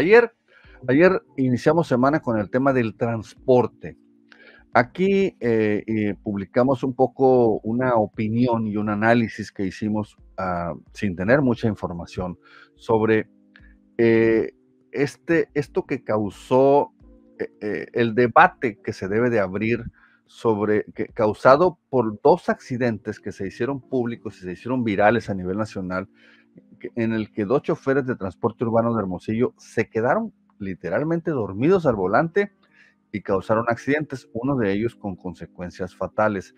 Ayer, ayer iniciamos semana con el tema del transporte. Aquí eh, eh, publicamos un poco una opinión y un análisis que hicimos ah, sin tener mucha información sobre eh, este, esto que causó el debate que se debe de abrir sobre causado por dos accidentes que se hicieron públicos y se hicieron virales a nivel nacional en el que dos choferes de transporte urbano de Hermosillo se quedaron literalmente dormidos al volante y causaron accidentes, uno de ellos con consecuencias fatales.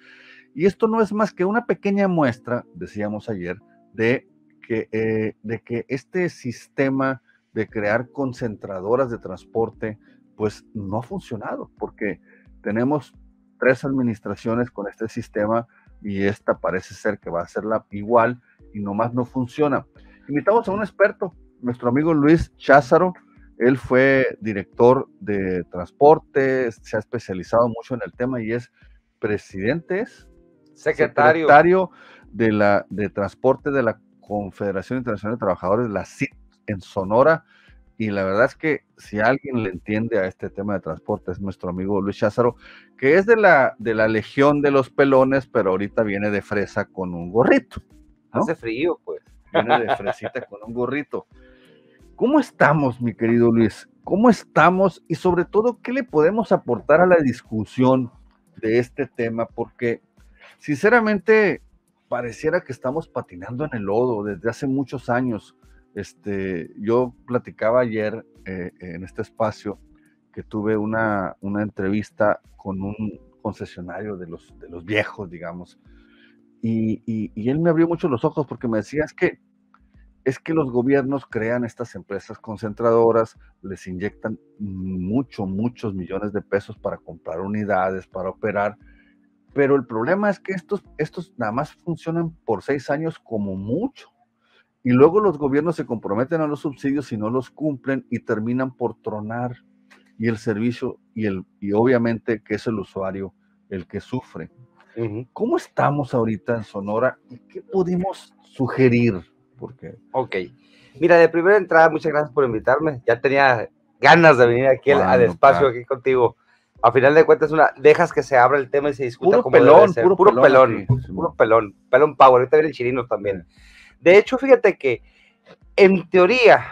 Y esto no es más que una pequeña muestra, decíamos ayer, de que, eh, de que este sistema de crear concentradoras de transporte, pues no ha funcionado, porque tenemos tres administraciones con este sistema y esta parece ser que va a ser la igual y nomás no funciona. Invitamos a un experto, nuestro amigo Luis Cházaro. Él fue director de transporte, se ha especializado mucho en el tema y es presidente, secretario, secretario de, la, de transporte de la Confederación Internacional de Trabajadores, la CIT, en Sonora. Y la verdad es que si alguien le entiende a este tema de transporte es nuestro amigo Luis Cházaro, que es de la, de la Legión de los Pelones, pero ahorita viene de fresa con un gorrito. Hace frío, pues. Viene de fresita con un gorrito. ¿Cómo estamos, mi querido Luis? ¿Cómo estamos? Y sobre todo, ¿qué le podemos aportar a la discusión de este tema? Porque, sinceramente, pareciera que estamos patinando en el lodo desde hace muchos años. Este, yo platicaba ayer eh, en este espacio que tuve una, una entrevista con un concesionario de los, de los viejos, digamos, y, él me abrió mucho los ojos porque me decía, es que, es que los gobiernos crean estas empresas concentradoras, les inyectan mucho, muchos millones de pesos para comprar unidades, para operar, pero el problema es que estos, estos nada más funcionan por seis años como mucho. Y luego los gobiernos se comprometen a los subsidios y no los cumplen y terminan por tronar y el servicio y, el, y obviamente que es el usuario el que sufre. ¿Cómo estamos ahorita en Sonora y qué podemos sugerir? Porque... Ok. Mira, de primera entrada, muchas gracias por invitarme. Ya tenía ganas de venir aquí al espacio, aquí contigo. A final de cuentas, una, dejas que se abra el tema y se discuta puro como pelón, Puro, pelón, puro pelón, pelón power. Ahorita viene el chirino también. De hecho, fíjate que, en teoría,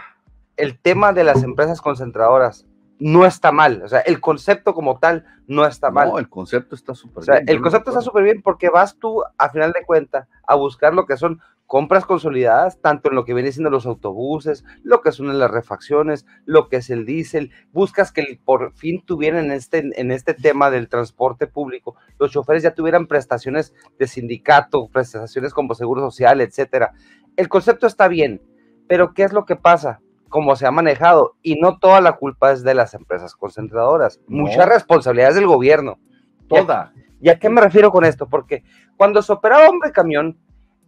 el tema de las empresas concentradoras no está mal. O sea, el concepto como tal no está mal. No, el concepto está súper bien. El concepto está súper bien porque vas tú, a final de cuentas, a buscar lo que son compras consolidadas, tanto en lo que viene siendo los autobuses, lo que son las refacciones, lo que es el diésel. Buscas que por fin tuvieran en este, en este tema del transporte público, los choferes ya tuvieran prestaciones de sindicato, prestaciones como seguro social, etcétera. El concepto está bien, pero ¿qué es lo que pasa? como se ha manejado y no toda la culpa es de las empresas concentradoras. mucha responsabilidad es del gobierno. Toda. ¿Y a qué me refiero con esto? Porque cuando se operaba hombre camión,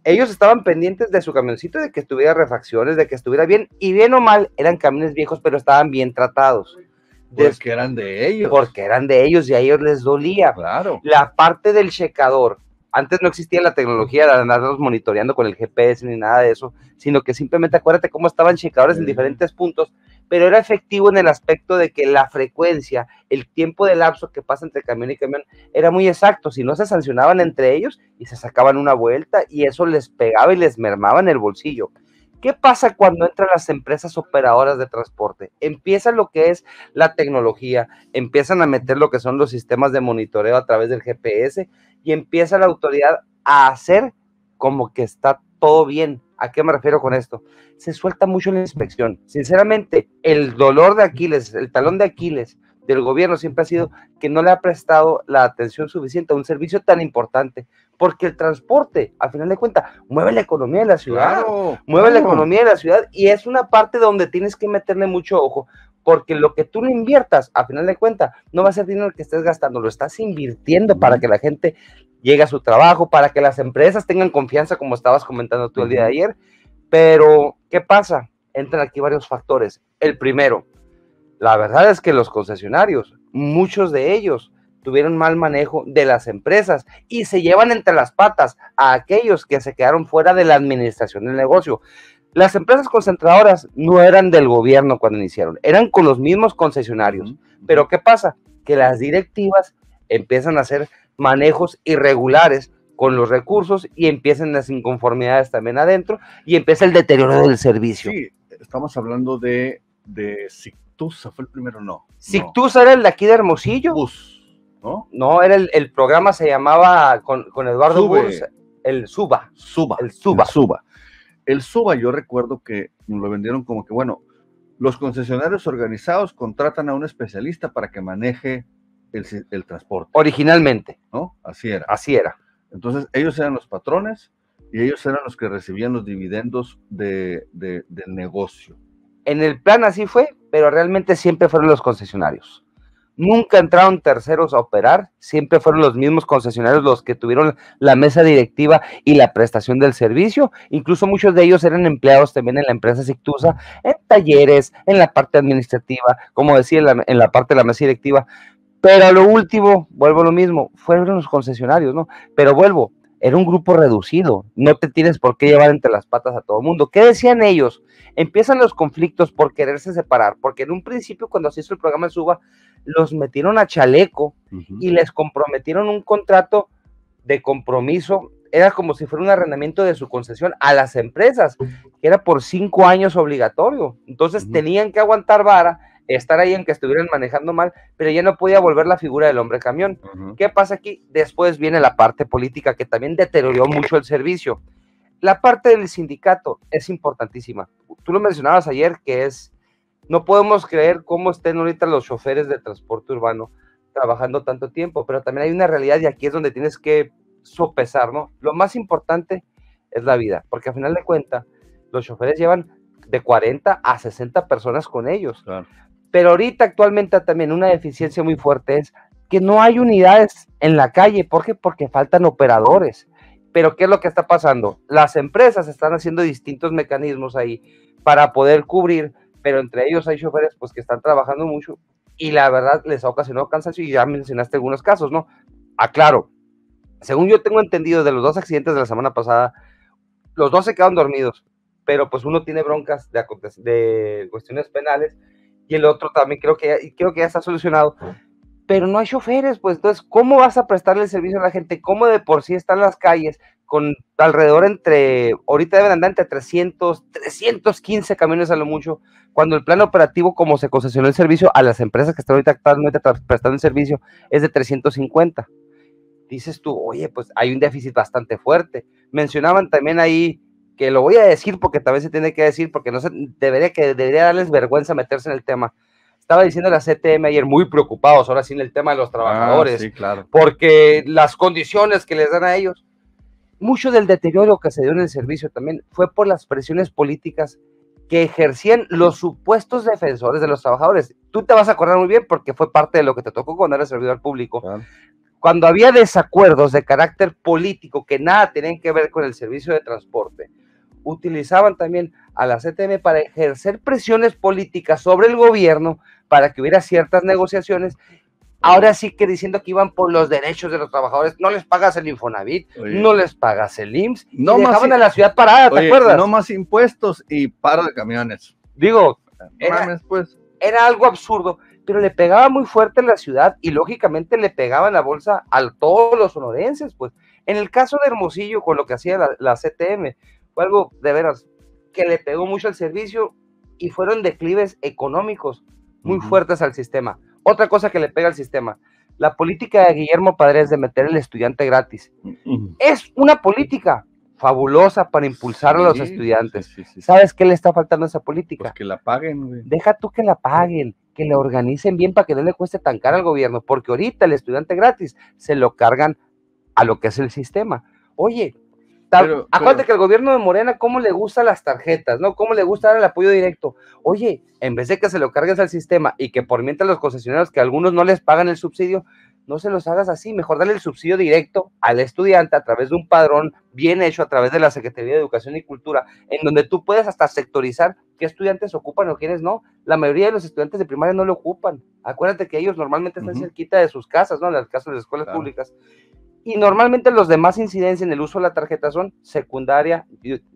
ellos estaban pendientes de su camioncito, de que estuviera refacciones, de que estuviera bien, y bien o mal, eran camiones viejos, pero estaban bien tratados. Porque eran de ellos. Porque eran de ellos y a ellos les dolía. La parte del checador antes no existía la tecnología de andarnos monitoreando con el GPS ni nada de eso, sino que simplemente acuérdate cómo estaban checadores en diferentes puntos, pero era efectivo en el aspecto de que la frecuencia, el tiempo de lapso que pasa entre camión y camión era muy exacto, si no se sancionaban entre ellos y se sacaban una vuelta y eso les pegaba y les mermaba en el bolsillo. ¿Qué pasa cuando entran las empresas operadoras de transporte? Empieza lo que es la tecnología, empiezan a meter lo que son los sistemas de monitoreo a través del GPS y empieza la autoridad a hacer como que está todo bien. ¿A qué me refiero con esto? Se suelta mucho la inspección. Sinceramente, el dolor de Aquiles, el talón de Aquiles del gobierno siempre ha sido que no le ha prestado la atención suficiente a un servicio tan importante, porque el transporte, a final de cuentas, mueve la economía de la ciudad, mueve la economía de la ciudad y es una parte donde tienes que meterle mucho ojo, porque lo que tú le inviertas, a final de cuentas, no va a ser dinero que estés gastando, lo estás invirtiendo para que la gente llega a su trabajo, para que las empresas tengan confianza, como estabas comentando tú el día de ayer. Pero, ¿qué pasa? Entran aquí varios factores. El primero, la verdad es que los concesionarios, muchos de ellos, tuvieron mal manejo de las empresas y se llevan entre las patas a aquellos que se quedaron fuera de la administración del negocio. Las empresas concentradoras no eran del gobierno cuando iniciaron, eran con los mismos concesionarios. Pero ¿qué pasa? Que las directivas empiezan a ser manejos irregulares con los recursos y empiezan las inconformidades también adentro y empieza el deterioro del servicio. Sí, estamos hablando de, de Sictusa, fue el primero, no. Sictusa era el de aquí de Hermosillo. ¿no? No, era el, el programa se llamaba con, con Eduardo el Suba. Suba. El Suba. El Suba. El Suba, yo recuerdo que nos lo vendieron como que, bueno, los concesionarios organizados contratan a un especialista para que maneje el, transporte. Originalmente. ¿No? Así era. Así era. Entonces, ellos eran los patrones y ellos eran los que recibían los dividendos del negocio. En el plan así fue, pero realmente siempre fueron los concesionarios. Nunca entraron terceros a operar, siempre fueron los mismos concesionarios los que tuvieron la mesa directiva y la prestación del servicio. Incluso muchos de ellos eran empleados también en la empresa Sictusa, en talleres, en la parte administrativa, como decía, en la, en la parte de la mesa directiva. Pero a lo último, vuelvo a lo mismo, fueron los concesionarios, ¿no? Pero vuelvo, era un grupo reducido, no te tienes por qué llevar entre las patas a todo el mundo. ¿Qué decían ellos? Empiezan los conflictos por quererse separar, porque en un principio cuando se hizo el programa de Suba, los metieron a chaleco y les comprometieron un contrato de compromiso, era como si fuera un arrendamiento de su concesión a las empresas, que era por cinco años obligatorio. Entonces tenían que aguantar vara estar ahí en que estuvieran manejando mal, pero ya no podía volver la figura del hombre camión. ¿Qué pasa aquí? Después viene la parte política que también deterioró mucho el servicio. La parte del sindicato es importantísima. Tú lo mencionabas ayer que es, no podemos creer cómo estén ahorita los choferes de transporte urbano trabajando tanto tiempo, pero también hay una realidad y aquí es donde tienes que sopesar, ¿no? Lo más importante es la vida, porque al final de cuentas los choferes llevan de 40 a 60 personas con ellos. Claro. Pero ahorita actualmente también una deficiencia muy fuerte es que no hay unidades en la calle. ¿Por qué? Porque faltan operadores. Pero ¿qué es lo que está pasando? Las empresas están haciendo distintos mecanismos ahí para poder cubrir, pero entre ellos hay choferes pues que están trabajando mucho y la verdad les ha ocasionado cansancio y ya mencionaste algunos casos, ¿no? Aclaro, ah, según yo tengo entendido de los dos accidentes de la semana pasada, los dos se quedaron dormidos, pero pues uno tiene broncas de cuestiones penales y el otro también creo que, creo que ya está solucionado. Pero no hay choferes, pues entonces, ¿cómo vas a prestarle el servicio a la gente? ¿Cómo de por sí están las calles? Con alrededor entre, ahorita deben andar entre 300, 315 camiones a lo mucho, cuando el plan operativo, como se concesionó el servicio a las empresas que están ahorita prestando el servicio, es de 350. Dices tú, oye, pues hay un déficit bastante fuerte. Mencionaban también ahí que lo voy a decir porque también se tiene que decir, porque no debería, que, debería darles vergüenza meterse en el tema. Estaba diciendo la CTM ayer muy preocupados, ahora sí, en el tema de los ah, trabajadores, porque las condiciones que les dan a ellos, mucho del deterioro que se dio en el servicio también fue por las presiones políticas que ejercían los supuestos defensores de los trabajadores. Tú te vas a acordar muy bien porque fue parte de lo que te tocó cuando eras servidor público. cuando había desacuerdos de carácter político que nada tenían que ver con el servicio de transporte, utilizaban también a la CTM para ejercer presiones políticas sobre el gobierno para que hubiera ciertas negociaciones. Ahora sí que diciendo que iban por los derechos de los trabajadores, no les pagas el Infonavit, no les pagas el IMSS, no más, a la ciudad parada, ¿te No más impuestos y paro de camiones. Digo, pues. era, algo absurdo, pero le pegaba muy fuerte a la ciudad y lógicamente le pegaban la bolsa a todos los sonorenses, pues. En el caso de Hermosillo, con lo que hacía la, la CTM, algo de veras que le pegó mucho al servicio y fueron declives económicos muy fuertes al sistema. Otra cosa que le pega al sistema, la política de Guillermo Padres de meter el estudiante gratis. Es una política fabulosa para impulsar a los estudiantes. ¿Sabes qué le está faltando a esa política? Pues que la paguen. Deja tú que la paguen, que la organicen bien para que no le cueste tan cara al gobierno, porque ahorita el estudiante gratis se lo cargan a lo que es el sistema. Oye, Acuérdate que el gobierno de Morena, ¿cómo le gustan las tarjetas? ¿No? ¿Cómo le gusta dar el apoyo directo? Oye, en vez de que se lo cargues al sistema y que por mientras los concesionarios, que algunos no les pagan el subsidio, no se los hagas así. Mejor dale el subsidio directo al estudiante a través de un padrón bien hecho a través de la Secretaría de Educación y Cultura, en donde tú puedes hasta sectorizar qué estudiantes ocupan o quiénes no. La mayoría de los estudiantes de primaria no lo ocupan. Acuérdate que ellos normalmente están cerquita de sus casas, ¿no? En el caso de las escuelas públicas y normalmente los demás incidencia en el uso de la tarjeta son secundaria,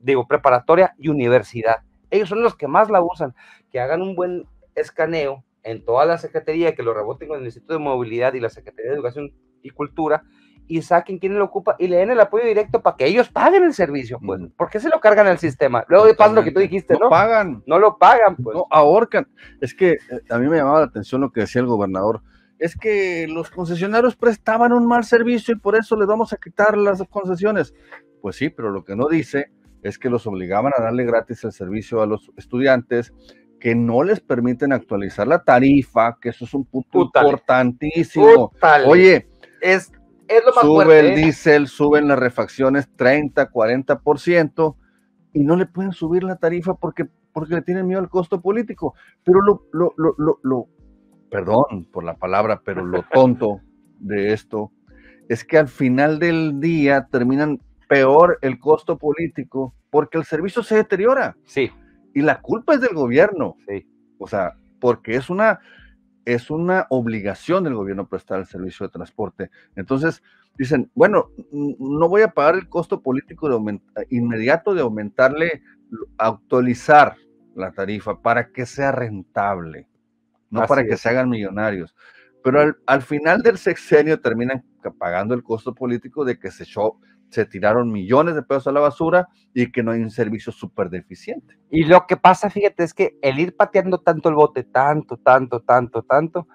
digo, preparatoria y universidad. Ellos son los que más la usan. Que hagan un buen escaneo en toda la Secretaría, que lo reboten con el Instituto de Movilidad y la Secretaría de Educación y Cultura y saquen quién lo ocupa y le den el apoyo directo para que ellos paguen el servicio, pues. Mm. ¿Por qué se lo cargan al sistema? Luego de pasa lo que tú dijiste, ¿no? No pagan. No lo pagan, pues. No ahorcan. Es que eh, a mí me llamaba la atención lo que decía el gobernador es que los concesionarios prestaban un mal servicio y por eso les vamos a quitar las concesiones. Pues sí, pero lo que no dice es que los obligaban a darle gratis el servicio a los estudiantes, que no les permiten actualizar la tarifa, que eso es un punto importantísimo. Oye, es, lo más sube el ¿eh? diésel, suben las refacciones 30, 40% y no le pueden subir la tarifa porque, porque le tienen miedo al costo político. Pero lo, lo, lo, lo perdón por la palabra, pero lo tonto de esto, es que al final del día terminan peor el costo político porque el servicio se deteriora. Sí. Y la culpa es del gobierno. Sí. O sea, porque es una, es una obligación del gobierno prestar el servicio de transporte. Entonces, dicen, bueno, no voy a pagar el costo político de inmediato de aumentarle, actualizar la tarifa para que sea rentable no para que se hagan millonarios. Pero al, al, final del sexenio terminan pagando el costo político de que se, se tiraron millones de pesos a la basura y que no hay un servicio súper deficiente. Y lo que pasa, fíjate, es que el ir pateando tanto el bote, tanto, tanto, tanto, tanto,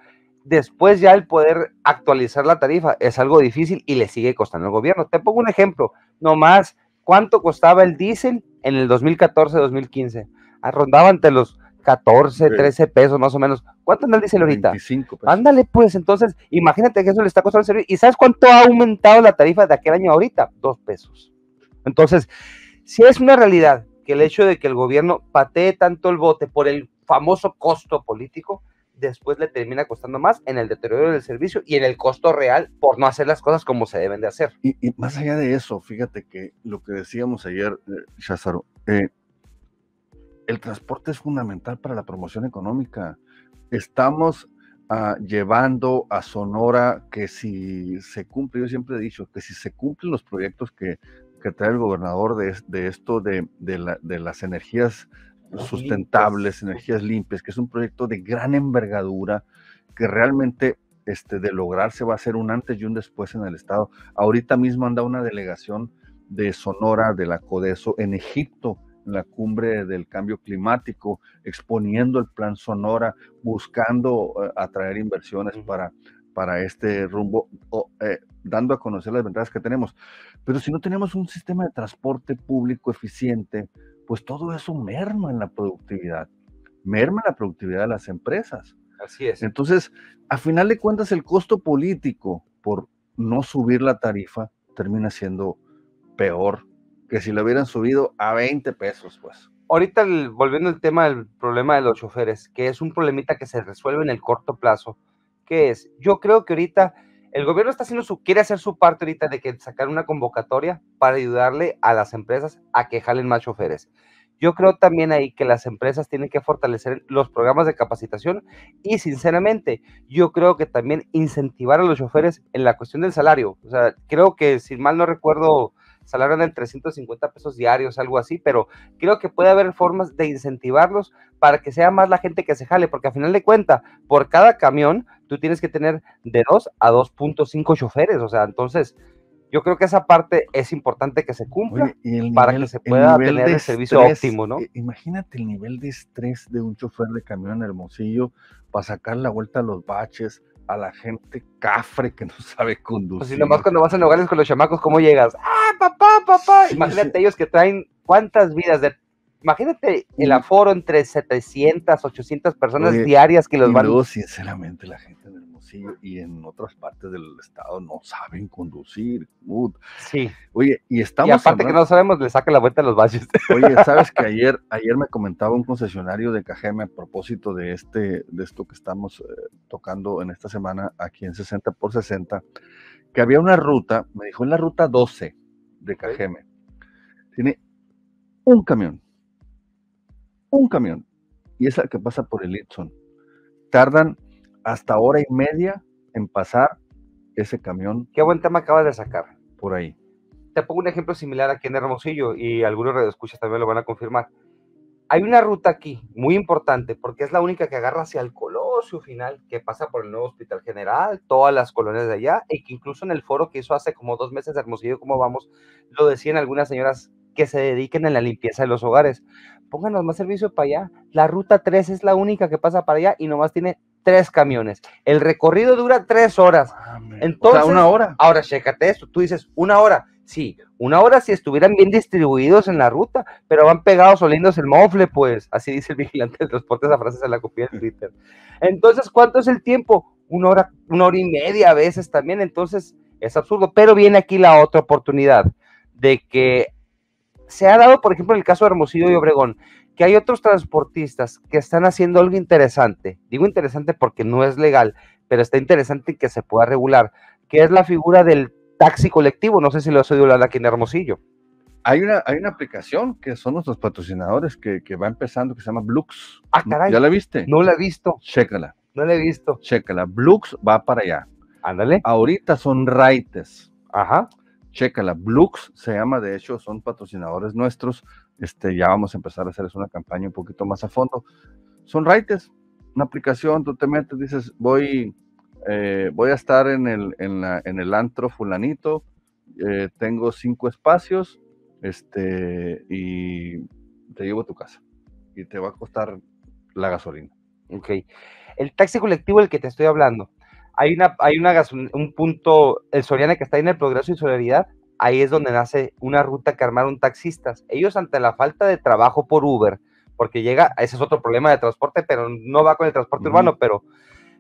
después ya el poder actualizar la tarifa es algo difícil y le sigue costando al gobierno. Te pongo un ejemplo, nomás, ¿cuánto costaba el diésel en el 2014-2015? Rondaba ante los 14, 13 pesos más o menos. ¿Cuánto anda el ahorita? 25 pesos. Ándale, pues entonces, imagínate que eso le está costando el servicio. ¿Y sabes cuánto ha aumentado la tarifa de aquel año ahorita? Dos pesos. Entonces, si es una realidad que el hecho de que el gobierno patee tanto el bote por el famoso costo político, después le termina costando más en el deterioro del servicio y en el costo real por no hacer las cosas como se deben de hacer. Y, más allá de eso, fíjate que lo que decíamos ayer, eh, Shazaro, eh, el transporte es fundamental para la promoción económica. Estamos ah, llevando a Sonora que si se cumple, yo siempre he dicho, que si se cumplen los proyectos que, que trae el gobernador de, esto de, las energías sustentables, energías limpias, que es un proyecto de gran envergadura, que realmente este, de lograrse va a ser un antes y un después en el estado. Ahorita mismo anda una delegación de Sonora, de la CODESO, en Egipto, la cumbre del cambio climático, exponiendo el plan Sonora, buscando eh, atraer inversiones para, para este rumbo, eh, dando a conocer las ventajas que tenemos. Pero si no tenemos un sistema de transporte público eficiente, pues todo eso merma en la productividad, merma en la productividad de las empresas. Así es. Entonces, a final de cuentas, el costo político por no subir la tarifa termina siendo peor que si lo hubieran subido a 20 pesos, pues. Ahorita volviendo al tema del problema de los choferes, que es un problemita que se resuelve en el corto plazo, que es, yo creo que ahorita el gobierno está haciendo su, quiere hacer su parte ahorita de que sacar una convocatoria para ayudarle a las empresas a que jalen más choferes. Yo creo también ahí que las empresas tienen que fortalecer los programas de capacitación y sinceramente yo creo que también incentivar a los choferes en la cuestión del salario. O sea, creo que si mal no recuerdo salario de 350 pesos diarios, algo así, pero creo que puede haber formas de incentivarlos para que sea más la gente que se jale, porque a final de cuentas, por cada camión, tú tienes que tener de 2 a 2.5 choferes, o sea, entonces... Yo creo que esa parte es importante que se cumpla y el para que se pueda tener el servicio óptimo, ¿no? Eh, imagínate el nivel de estrés de un chofer de camión en Hermosillo para sacar la vuelta a los baches, a la gente cafre que no sabe conducir. Pues si nomás cuando vas a lugares con los chamacos, ¿cómo llegas? ¡Ah, papá, papá! Imagínate ellos que traen cuántas vidas de imagínate el aforo entre 700, 800 personas diarias que los y van. Luego, sinceramente, la gente en Hermosillo y en otras partes del estado no saben conducir. Sí. Oye, y estamos. Y aparte que no sabemos, le saca la vuelta a los valles. Oye, sabes que ayer, ayer me comentaba un concesionario de Cajeme a propósito de este, de esto que estamos eh, tocando en esta semana aquí en 60 por 60, que había una ruta, me dijo en la ruta 12 de Cajeme. Tiene un camión un camión, y es el que pasa por el Edson. Tardan hasta hora y media en pasar ese camión. Qué buen tema acabas de sacar. Por ahí. Te pongo un ejemplo similar aquí en Hermosillo y algunos radioescuchas también lo van a confirmar. Hay una ruta aquí muy importante porque es la única que agarra hacia el Colosio final, que pasa por el nuevo Hospital General, todas las colonias de allá, y que incluso en el foro que hizo hace como dos meses de Hermosillo, como vamos, lo decían algunas señoras que se dediquen en la limpieza de los hogares pónganos más servicio para allá. La ruta 3 es la única que pasa para allá y nomás tiene tres camiones. El recorrido dura tres horas. Ah, Entonces, una hora. Ahora, chécate esto. Tú dices, una hora. Sí, una hora si estuvieran bien distribuidos en la ruta, pero van pegados oliéndose el mofle, pues. Así dice el vigilante de transporte. Esa frase se la copia de Twitter. Entonces, ¿cuánto es el tiempo? Una hora, una hora y media a veces también. Entonces, es absurdo. Pero viene aquí la otra oportunidad de que se ha dado, por ejemplo, en el caso de Hermosillo y Obregón, que hay otros transportistas que están haciendo algo interesante. Digo interesante porque no es legal, pero está interesante que se pueda regular, que es la figura del taxi colectivo. No sé si lo has oído hablar aquí en Hermosillo. Hay una, hay una aplicación que son nuestros patrocinadores que, que va empezando que se llama Blux. Ah, caray. ¿Ya la viste? No la he visto. Chécala. No la he visto. Chécala. Blux va para allá. Ándale. Ahorita son Raites. Ajá la Blux se llama, de hecho, son patrocinadores nuestros. Este, ya vamos a empezar a hacerles una campaña un poquito más a fondo. Son writers, una aplicación, tú te metes, dices, voy, eh, voy a estar en el, en, el antro fulanito, eh, tengo cinco espacios, este, y te llevo a tu casa. Y te va a costar la gasolina. Ok. El taxi colectivo el que te estoy hablando, hay una, hay una un punto, el Soriana que está ahí en el Progreso y Solidaridad, ahí es donde nace una ruta que armaron taxistas. Ellos ante la falta de trabajo por Uber, porque llega, ese es otro problema de transporte, pero no va con el transporte urbano, pero,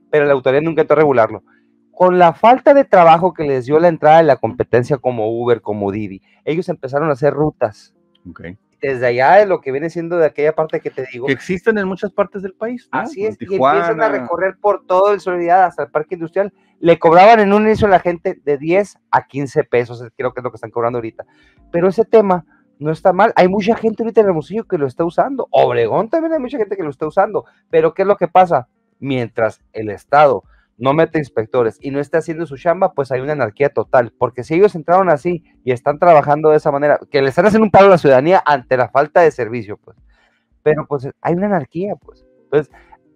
pero la autoridad nunca intentó regularlo. Con la falta de trabajo que les dio la entrada de la competencia como Uber, como Didi, ellos empezaron a hacer rutas. Okay desde allá de lo que viene siendo de aquella parte que te digo. Que existen en muchas partes del país. Así es, y empiezan a recorrer por todo el solidaridad hasta el Parque Industrial. Le cobraban en un inicio a la gente de 10 a 15 pesos, creo que es lo que están cobrando ahorita. Pero ese tema no está mal. Hay mucha gente ahorita en Hermosillo que lo está usando. Obregón también hay mucha gente que lo está usando. Pero ¿qué es lo que pasa? Mientras el Estado no mete inspectores y no está haciendo su chamba, pues hay una anarquía total. Porque si ellos entraron así y están trabajando de esa manera, que le están haciendo un paro a la ciudadanía ante la falta de servicio, pues. Pero pues hay una anarquía, pues. Entonces,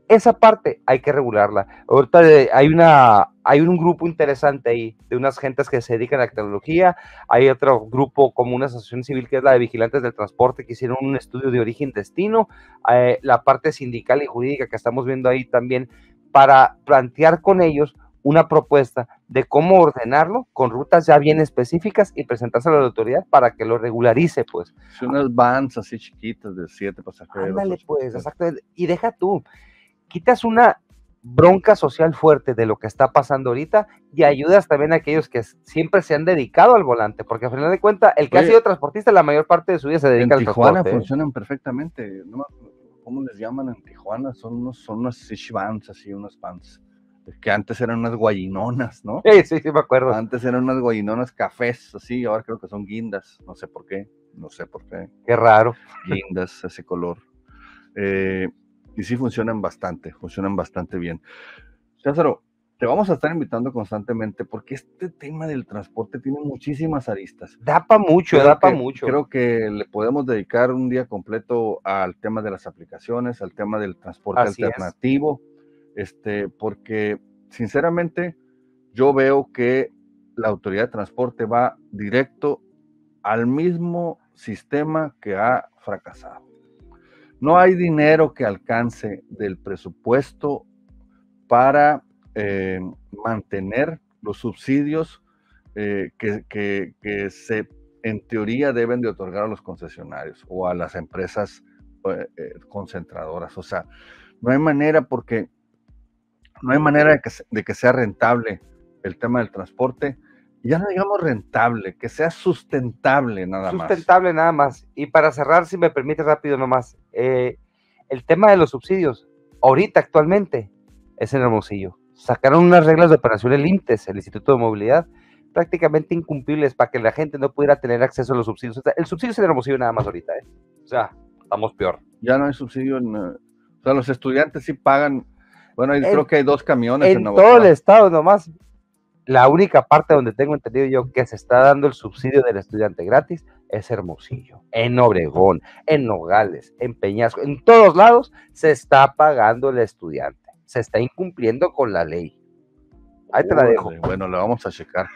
esa parte hay que regularla. Ahorita eh, hay, una, hay un grupo interesante ahí de unas gentes que se dedican a la tecnología. Hay otro grupo como una asociación civil que es la de vigilantes del transporte que hicieron un estudio de origen-destino. Eh, la parte sindical y jurídica que estamos viendo ahí también para plantear con ellos una propuesta de cómo ordenarlo con rutas ya bien específicas y presentarse a la autoridad para que lo regularice, pues. Son unas vans así chiquitas de siete pasajeros. Ándale, pues, exacto. Y deja tú, quitas una bronca social fuerte de lo que está pasando ahorita y ayudas también a aquellos que siempre se han dedicado al volante, porque al final de cuentas, el que ha sido transportista la mayor parte de su vida se dedica al Tijuana transporte. Tijuana ¿eh? funcionan perfectamente, no, ¿cómo les llaman en Tijuana? Son unos, son unas shivans, así, unas pants. Que antes eran unas guayinonas, ¿no? Sí, sí, sí, me acuerdo. Antes eran unas guayinonas cafés, así, ahora creo que son guindas, no sé por qué, no sé por qué. Qué raro. Guindas, ese color. Eh, y sí funcionan bastante, funcionan bastante bien. César, te vamos a estar invitando constantemente porque este tema del transporte tiene muchísimas aristas. Da para mucho, creo da para mucho. Creo que le podemos dedicar un día completo al tema de las aplicaciones, al tema del transporte alternativo, este, porque sinceramente yo veo que la autoridad de transporte va directo al mismo sistema que ha fracasado. No hay dinero que alcance del presupuesto para eh, mantener los subsidios eh, que, se, en teoría, deben de otorgar a los concesionarios o a las empresas eh, concentradoras. O sea, no hay manera porque no hay manera de que, sea rentable el tema del transporte ya no digamos rentable, que sea sustentable nada más. Sustentable nada más. Y para cerrar, si me permite rápido nomás, el tema de los subsidios, ahorita actualmente, es el Hermosillo sacaron unas reglas de operación el INTES, el Instituto de Movilidad, prácticamente incumplibles para que la gente no pudiera tener acceso a los subsidios. el subsidio se Hermosillo nada más ahorita, ¿eh? O sea, estamos peor. Ya no hay subsidio en... Eh, o sea, los estudiantes sí pagan... Bueno, creo que hay dos camiones en, en todo el estado nomás. La única parte donde tengo entendido yo que se está dando el subsidio del estudiante gratis es Hermosillo, en Obregón, en Nogales, en Peñasco, en todos lados se está pagando el estudiante se está incumpliendo con la ley. Ahí te la dejo. Bueno, la vamos a checar.